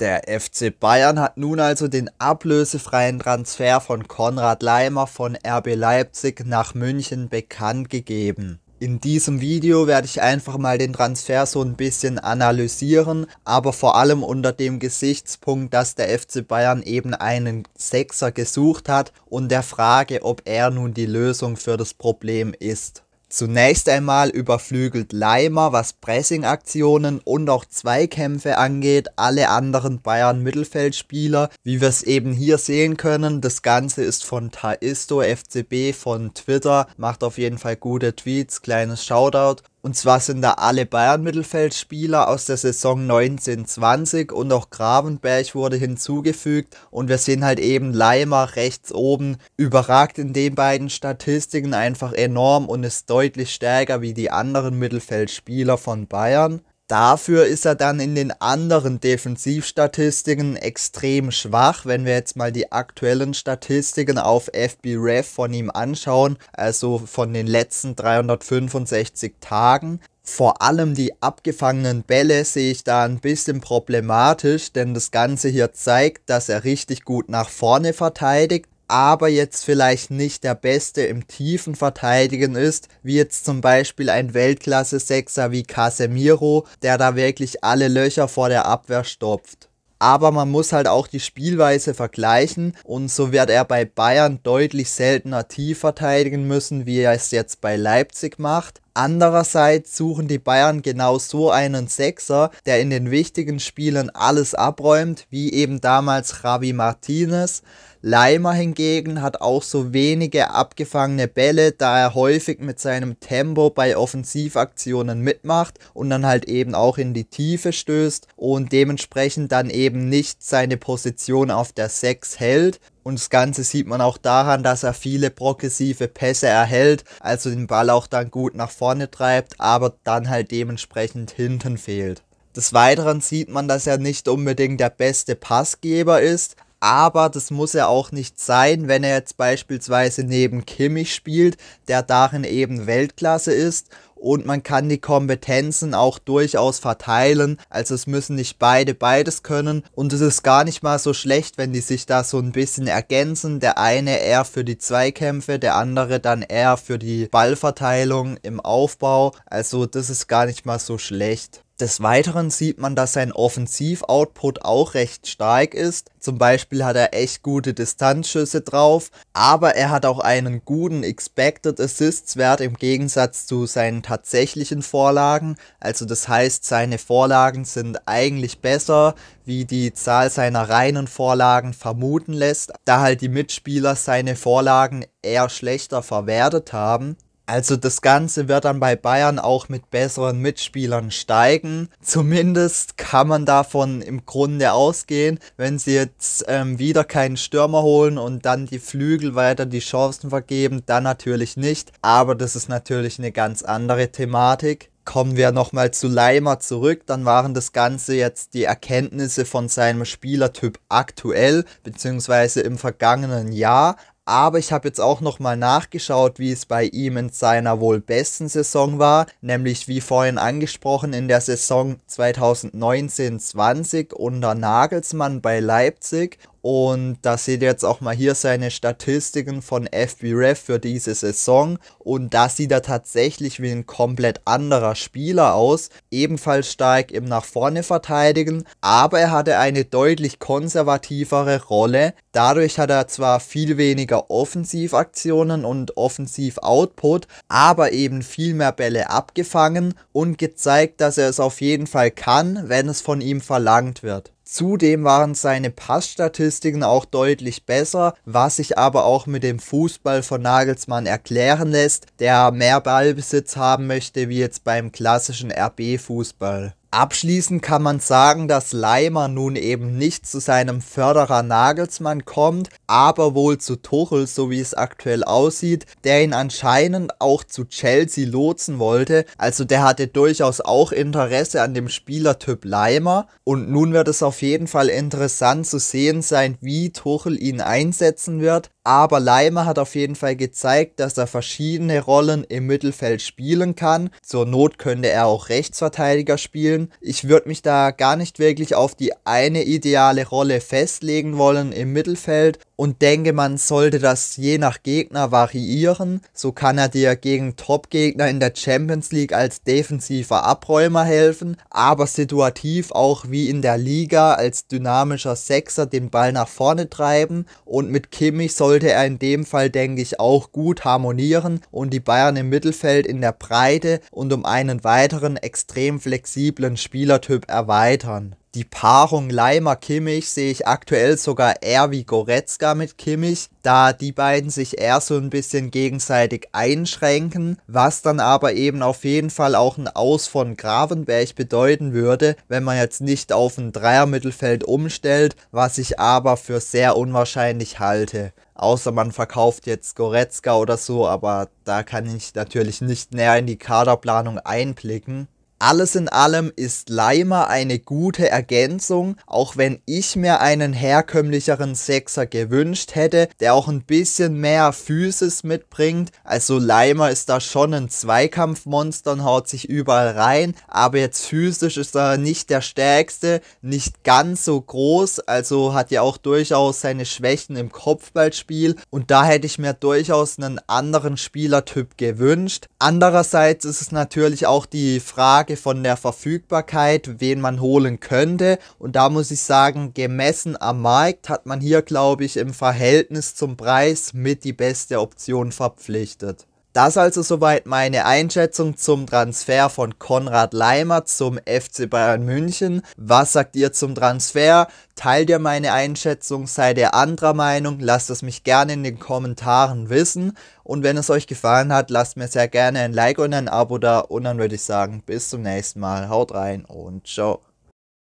Der FC Bayern hat nun also den ablösefreien Transfer von Konrad Leimer von RB Leipzig nach München bekannt gegeben. In diesem Video werde ich einfach mal den Transfer so ein bisschen analysieren, aber vor allem unter dem Gesichtspunkt, dass der FC Bayern eben einen Sechser gesucht hat und der Frage, ob er nun die Lösung für das Problem ist. Zunächst einmal überflügelt Leimer, was Pressing-Aktionen und auch Zweikämpfe angeht, alle anderen Bayern Mittelfeldspieler. Wie wir es eben hier sehen können, das Ganze ist von Taisto FCB von Twitter, macht auf jeden Fall gute Tweets, kleines Shoutout. Und zwar sind da alle Bayern-Mittelfeldspieler aus der Saison 1920 und auch Gravenberg wurde hinzugefügt. Und wir sehen halt eben Leimer rechts oben überragt in den beiden Statistiken einfach enorm und ist deutlich stärker wie die anderen Mittelfeldspieler von Bayern. Dafür ist er dann in den anderen Defensivstatistiken extrem schwach. Wenn wir jetzt mal die aktuellen Statistiken auf FBref von ihm anschauen, also von den letzten 365 Tagen, vor allem die abgefangenen Bälle sehe ich da ein bisschen problematisch, denn das Ganze hier zeigt, dass er richtig gut nach vorne verteidigt aber jetzt vielleicht nicht der Beste im tiefen Verteidigen ist, wie jetzt zum Beispiel ein Weltklasse-Sechser wie Casemiro, der da wirklich alle Löcher vor der Abwehr stopft. Aber man muss halt auch die Spielweise vergleichen und so wird er bei Bayern deutlich seltener tief verteidigen müssen, wie er es jetzt bei Leipzig macht. Andererseits suchen die Bayern genau so einen Sechser, der in den wichtigen Spielen alles abräumt, wie eben damals Javi Martinez. Leimer hingegen hat auch so wenige abgefangene Bälle, da er häufig mit seinem Tempo bei Offensivaktionen mitmacht und dann halt eben auch in die Tiefe stößt und dementsprechend dann eben nicht seine Position auf der 6 hält. Und das Ganze sieht man auch daran, dass er viele progressive Pässe erhält, also den Ball auch dann gut nach vorne treibt, aber dann halt dementsprechend hinten fehlt. Des Weiteren sieht man, dass er nicht unbedingt der beste Passgeber ist, aber das muss er auch nicht sein, wenn er jetzt beispielsweise neben Kimmich spielt, der darin eben Weltklasse ist und man kann die Kompetenzen auch durchaus verteilen. Also es müssen nicht beide beides können und es ist gar nicht mal so schlecht, wenn die sich da so ein bisschen ergänzen. Der eine eher für die Zweikämpfe, der andere dann eher für die Ballverteilung im Aufbau. Also das ist gar nicht mal so schlecht. Des Weiteren sieht man, dass sein Offensiv-Output auch recht stark ist. Zum Beispiel hat er echt gute Distanzschüsse drauf, aber er hat auch einen guten Expected Assists Wert im Gegensatz zu seinen tatsächlichen Vorlagen. Also das heißt, seine Vorlagen sind eigentlich besser, wie die Zahl seiner reinen Vorlagen vermuten lässt, da halt die Mitspieler seine Vorlagen eher schlechter verwertet haben. Also das Ganze wird dann bei Bayern auch mit besseren Mitspielern steigen. Zumindest kann man davon im Grunde ausgehen. Wenn sie jetzt ähm, wieder keinen Stürmer holen und dann die Flügel weiter die Chancen vergeben, dann natürlich nicht. Aber das ist natürlich eine ganz andere Thematik. Kommen wir nochmal zu Leimer zurück, dann waren das Ganze jetzt die Erkenntnisse von seinem Spielertyp aktuell, beziehungsweise im vergangenen Jahr. Aber ich habe jetzt auch nochmal nachgeschaut, wie es bei ihm in seiner wohl besten Saison war, nämlich wie vorhin angesprochen in der Saison 2019-20 unter Nagelsmann bei Leipzig. Und da seht ihr jetzt auch mal hier seine Statistiken von FB Ref für diese Saison. Und da sieht er tatsächlich wie ein komplett anderer Spieler aus. Ebenfalls stark im nach vorne verteidigen, aber er hatte eine deutlich konservativere Rolle. Dadurch hat er zwar viel weniger Offensivaktionen und Offensiv-Output, aber eben viel mehr Bälle abgefangen und gezeigt, dass er es auf jeden Fall kann, wenn es von ihm verlangt wird. Zudem waren seine Passstatistiken auch deutlich besser, was sich aber auch mit dem Fußball von Nagelsmann erklären lässt, der mehr Ballbesitz haben möchte wie jetzt beim klassischen RB-Fußball. Abschließend kann man sagen, dass Leimer nun eben nicht zu seinem Förderer Nagelsmann kommt, aber wohl zu Tuchel, so wie es aktuell aussieht, der ihn anscheinend auch zu Chelsea lotsen wollte. Also der hatte durchaus auch Interesse an dem Spielertyp Leimer. Und nun wird es auf jeden Fall interessant zu sehen sein, wie Tuchel ihn einsetzen wird. Aber Leimer hat auf jeden Fall gezeigt, dass er verschiedene Rollen im Mittelfeld spielen kann. Zur Not könnte er auch Rechtsverteidiger spielen. Ich würde mich da gar nicht wirklich auf die eine ideale Rolle festlegen wollen im Mittelfeld, und denke, man sollte das je nach Gegner variieren. So kann er dir gegen Top-Gegner in der Champions League als defensiver Abräumer helfen, aber situativ auch wie in der Liga als dynamischer Sechser den Ball nach vorne treiben. Und mit Kimmich sollte er in dem Fall, denke ich, auch gut harmonieren und die Bayern im Mittelfeld in der Breite und um einen weiteren extrem flexiblen Spielertyp erweitern die Paarung Leimer-Kimmich sehe ich aktuell sogar eher wie Goretzka mit Kimmich, da die beiden sich eher so ein bisschen gegenseitig einschränken, was dann aber eben auf jeden Fall auch ein Aus von Gravenberg bedeuten würde, wenn man jetzt nicht auf ein Dreier-Mittelfeld umstellt, was ich aber für sehr unwahrscheinlich halte. Außer man verkauft jetzt Goretzka oder so, aber da kann ich natürlich nicht näher in die Kaderplanung einblicken. Alles in allem ist Leimer eine gute Ergänzung, auch wenn ich mir einen herkömmlicheren Sechser gewünscht hätte, der auch ein bisschen mehr Physis mitbringt. Also Leimer ist da schon ein Zweikampfmonster und haut sich überall rein, aber jetzt physisch ist er nicht der stärkste, nicht ganz so groß, also hat ja auch durchaus seine Schwächen im Kopfballspiel und da hätte ich mir durchaus einen anderen Spielertyp gewünscht. Andererseits ist es natürlich auch die Frage, Frage von der Verfügbarkeit, wen man holen könnte. Und da muss ich sagen, gemessen am Markt hat man hier, glaube ich, im Verhältnis zum Preis mit die beste Option verpflichtet. Das also soweit meine Einschätzung zum Transfer von Konrad Leimer zum FC Bayern München. Was sagt ihr zum Transfer? Teilt ihr meine Einschätzung? Seid ihr anderer Meinung? Lasst es mich gerne in den Kommentaren wissen. Und wenn es euch gefallen hat, lasst mir sehr gerne ein Like und ein Abo da. Und dann würde ich sagen, bis zum nächsten Mal. Haut rein und ciao.